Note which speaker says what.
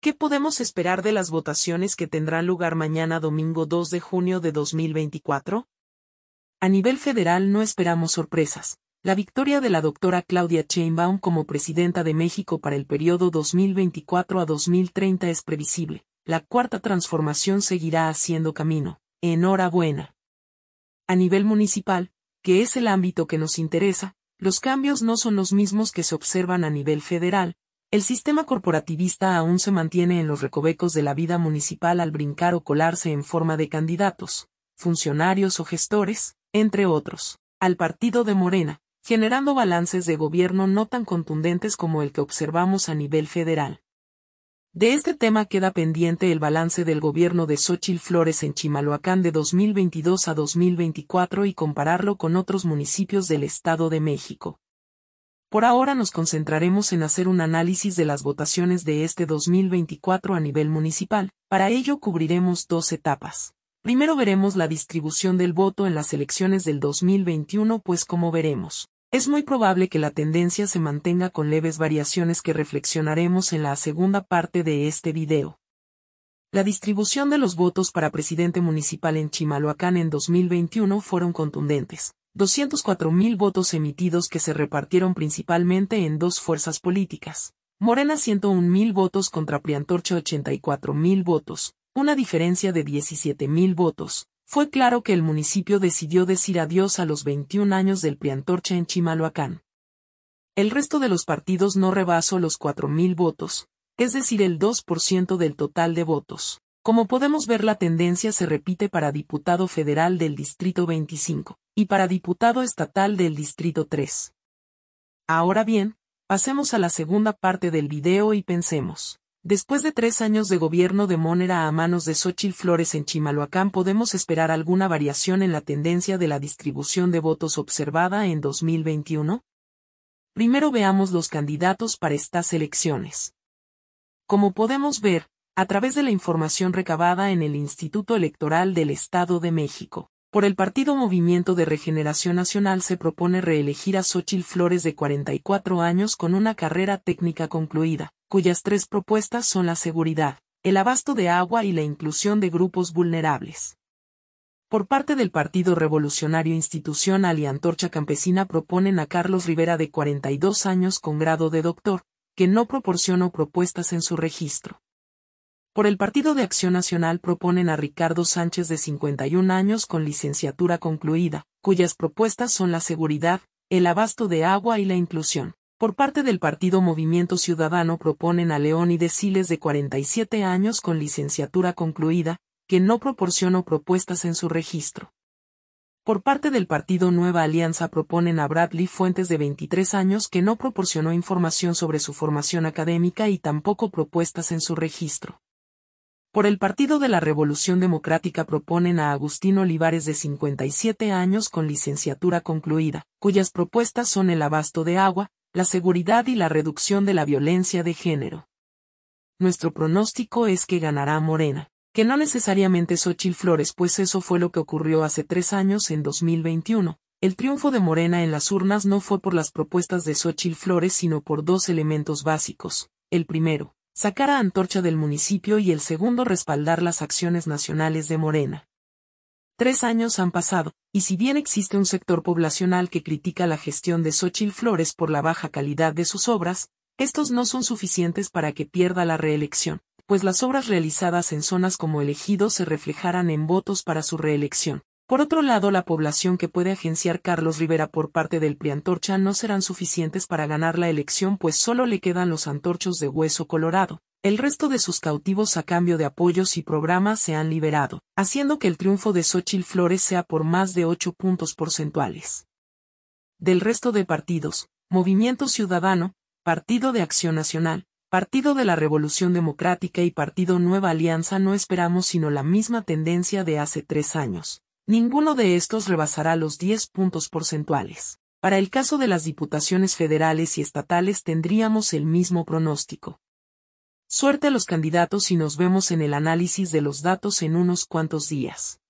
Speaker 1: ¿Qué podemos esperar de las votaciones que tendrán lugar mañana domingo 2 de junio de 2024? A nivel federal no esperamos sorpresas. La victoria de la doctora Claudia Sheinbaum como presidenta de México para el periodo 2024 a 2030 es previsible. La cuarta transformación seguirá haciendo camino. Enhorabuena. A nivel municipal, que es el ámbito que nos interesa, los cambios no son los mismos que se observan a nivel federal, el sistema corporativista aún se mantiene en los recovecos de la vida municipal al brincar o colarse en forma de candidatos, funcionarios o gestores, entre otros, al partido de Morena, generando balances de gobierno no tan contundentes como el que observamos a nivel federal. De este tema queda pendiente el balance del gobierno de Xochil Flores en Chimalhuacán de 2022 a 2024 y compararlo con otros municipios del Estado de México, por ahora nos concentraremos en hacer un análisis de las votaciones de este 2024 a nivel municipal, para ello cubriremos dos etapas. Primero veremos la distribución del voto en las elecciones del 2021 pues como veremos, es muy probable que la tendencia se mantenga con leves variaciones que reflexionaremos en la segunda parte de este video. La distribución de los votos para presidente municipal en Chimalhuacán en 2021 fueron contundentes, 204.000 votos emitidos que se repartieron principalmente en dos fuerzas políticas. Morena 101.000 votos contra Priantorcha 84.000 votos, una diferencia de 17.000 votos. Fue claro que el municipio decidió decir adiós a los 21 años del Priantorcha en Chimalhuacán. El resto de los partidos no rebasó los 4.000 votos, es decir, el 2% del total de votos. Como podemos ver, la tendencia se repite para diputado federal del Distrito 25 y para diputado estatal del Distrito 3. Ahora bien, pasemos a la segunda parte del video y pensemos. Después de tres años de gobierno de Monera a manos de Xochitl Flores en Chimalhuacán podemos esperar alguna variación en la tendencia de la distribución de votos observada en 2021. Primero veamos los candidatos para estas elecciones. Como podemos ver, a través de la información recabada en el Instituto Electoral del Estado de México. Por el partido Movimiento de Regeneración Nacional se propone reelegir a Xochil Flores de 44 años con una carrera técnica concluida, cuyas tres propuestas son la seguridad, el abasto de agua y la inclusión de grupos vulnerables. Por parte del Partido Revolucionario Institucional y Antorcha Campesina proponen a Carlos Rivera de 42 años con grado de doctor, que no proporcionó propuestas en su registro por el Partido de Acción Nacional proponen a Ricardo Sánchez de 51 años con licenciatura concluida, cuyas propuestas son la seguridad, el abasto de agua y la inclusión. Por parte del Partido Movimiento Ciudadano proponen a León de Siles de 47 años con licenciatura concluida, que no proporcionó propuestas en su registro. Por parte del partido Nueva Alianza proponen a Bradley Fuentes de 23 años que no proporcionó información sobre su formación académica y tampoco propuestas en su registro por el Partido de la Revolución Democrática proponen a Agustín Olivares de 57 años con licenciatura concluida, cuyas propuestas son el abasto de agua, la seguridad y la reducción de la violencia de género. Nuestro pronóstico es que ganará Morena, que no necesariamente Xochil Flores, pues eso fue lo que ocurrió hace tres años en 2021. El triunfo de Morena en las urnas no fue por las propuestas de Xochil Flores, sino por dos elementos básicos. El primero, sacar a Antorcha del municipio y el segundo respaldar las acciones nacionales de Morena. Tres años han pasado, y si bien existe un sector poblacional que critica la gestión de Xochil Flores por la baja calidad de sus obras, estos no son suficientes para que pierda la reelección, pues las obras realizadas en zonas como elegidos se reflejarán en votos para su reelección. Por otro lado, la población que puede agenciar Carlos Rivera por parte del PRI Antorcha no serán suficientes para ganar la elección pues solo le quedan los antorchos de hueso colorado. El resto de sus cautivos a cambio de apoyos y programas se han liberado, haciendo que el triunfo de Xochitl Flores sea por más de 8 puntos porcentuales. Del resto de partidos, Movimiento Ciudadano, Partido de Acción Nacional, Partido de la Revolución Democrática y Partido Nueva Alianza no esperamos sino la misma tendencia de hace tres años. Ninguno de estos rebasará los 10 puntos porcentuales. Para el caso de las diputaciones federales y estatales tendríamos el mismo pronóstico. Suerte a los candidatos y nos vemos en el análisis de los datos en unos cuantos días.